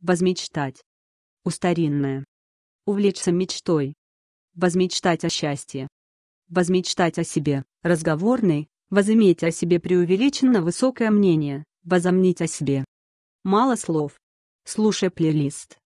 Возмечтать. Устаринное. Увлечься мечтой. Возмечтать о счастье. Возмечтать о себе. Разговорный. Возыметь о себе преувеличенно высокое мнение. Возомнить о себе. Мало слов. Слушай плейлист.